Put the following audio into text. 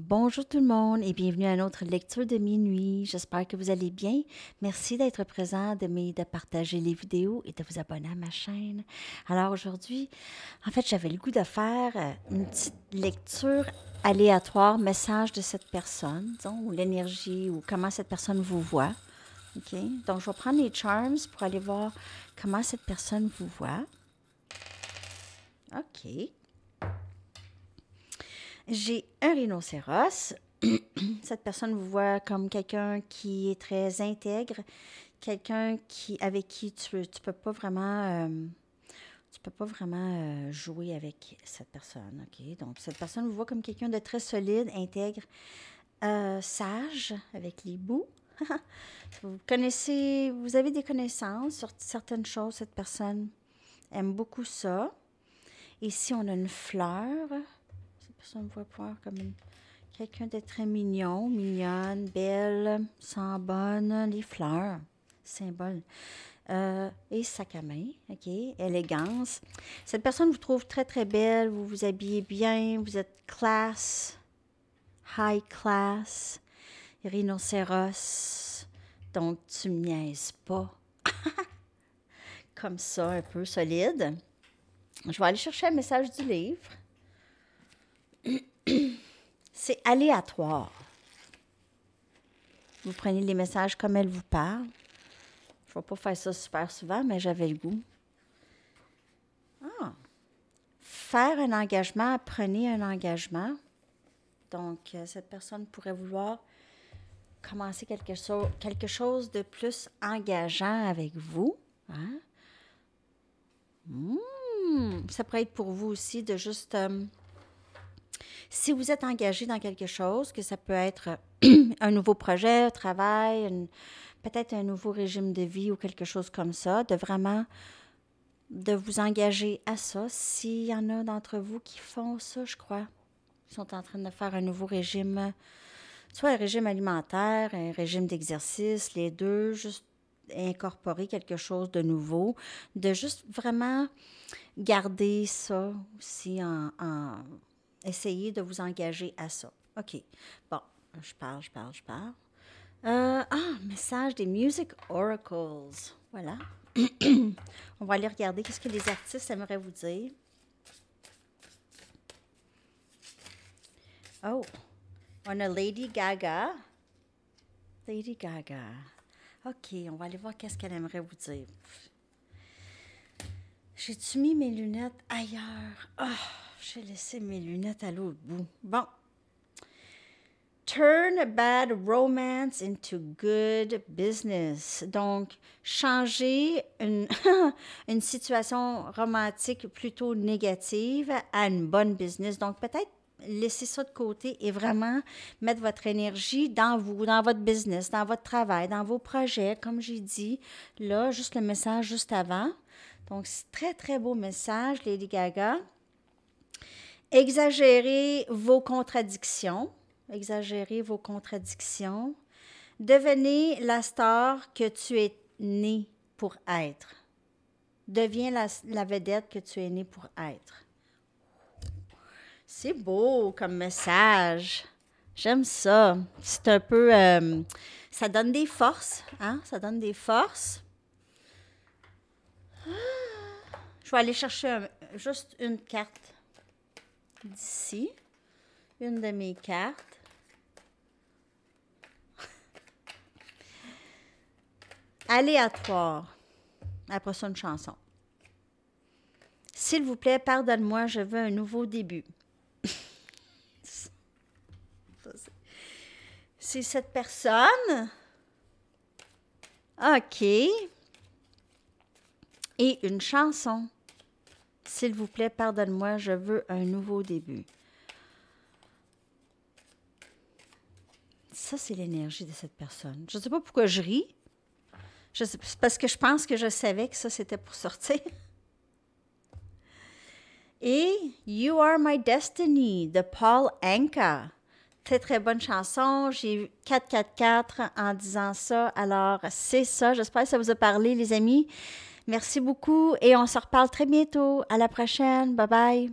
Bonjour tout le monde et bienvenue à notre lecture de minuit. J'espère que vous allez bien. Merci d'être présent, de partager les vidéos et de vous abonner à ma chaîne. Alors aujourd'hui, en fait, j'avais le goût de faire euh, une petite lecture aléatoire, message de cette personne, disons, ou l'énergie, ou comment cette personne vous voit. OK. Donc, je vais prendre les charms pour aller voir comment cette personne vous voit. OK. J'ai un rhinocéros. Cette personne vous voit comme quelqu'un qui est très intègre, quelqu'un qui avec qui tu, ne peux pas vraiment tu peux pas vraiment euh, euh, jouer avec cette personne. Donc, cette personne vous voit comme quelqu'un de très solide, intègre, euh, sage avec les bouts. vous connaissez, vous avez des connaissances sur certaines choses. Cette personne aime beaucoup ça. Ici, on a une fleur. Ça me voit voir comme quelqu'un de très mignon, mignonne, belle, sans bonne, les fleurs, symbole. Euh, et sac à main, OK, élégance. Cette personne vous trouve très, très belle, vous vous habillez bien, vous êtes classe, high class, rhinocéros, donc tu me niaises pas. Comme ça, un peu solide. Je vais aller chercher un message du livre. C'est aléatoire. Vous prenez les messages comme elles vous parle. Je ne vais pas faire ça super souvent, mais j'avais le goût. Ah. Faire un engagement, prenez un engagement. Donc, euh, cette personne pourrait vouloir commencer quelque, quelque chose de plus engageant avec vous. Hein? Hmm. Ça pourrait être pour vous aussi de juste... Euh, si vous êtes engagé dans quelque chose, que ça peut être un nouveau projet, un travail, peut-être un nouveau régime de vie ou quelque chose comme ça, de vraiment de vous engager à ça. S'il y en a d'entre vous qui font ça, je crois, ils sont en train de faire un nouveau régime, soit un régime alimentaire, un régime d'exercice, les deux, juste incorporer quelque chose de nouveau, de juste vraiment garder ça aussi en essayez de vous engager à ça. OK. Bon, je parle, je parle, je parle. Euh, ah, message des Music Oracles. Voilà. On va aller regarder qu'est-ce que les artistes aimeraient vous dire. Oh, on a Lady Gaga. Lady Gaga. OK, on va aller voir qu'est-ce qu'elle aimerait vous dire. J'ai-tu mis mes lunettes ailleurs? Oh. J'ai laissé mes lunettes à l'autre bout. Bon. Turn bad romance into good business. Donc, changer une, une situation romantique plutôt négative à une bonne business. Donc, peut-être laisser ça de côté et vraiment mettre votre énergie dans vous, dans votre business, dans votre travail, dans vos projets, comme j'ai dit là, juste le message juste avant. Donc, c'est très, très beau message, Lady Gaga. Exagérez vos contradictions. Exagérez vos contradictions. Devenez la star que tu es né pour être. Deviens la, vedette que tu es né pour être. C'est beau comme message. J'aime ça. C'est un peu. Euh, ça donne des forces. Hein? Ça donne des forces. Ah! Je vais aller chercher juste une carte d'ici une de mes cartes. Aléatoire. Après ça, une chanson. S'il vous plaît, pardonne-moi, je veux un nouveau début. C'est cette personne. OK. Et une chanson. S'il vous plaît, pardonne-moi, je veux un nouveau début. Ça, c'est l'énergie de cette personne. Je ne sais pas pourquoi je ris. Je sais, parce que je pense que je savais que ça, c'était pour sortir. Et You Are My Destiny de Paul Anka. Très, très bonne chanson. J'ai eu 4-4-4 en disant ça. Alors, c'est ça. J'espère que ça vous a parlé, les amis. Merci beaucoup et on se reparle très bientôt. À la prochaine. Bye bye.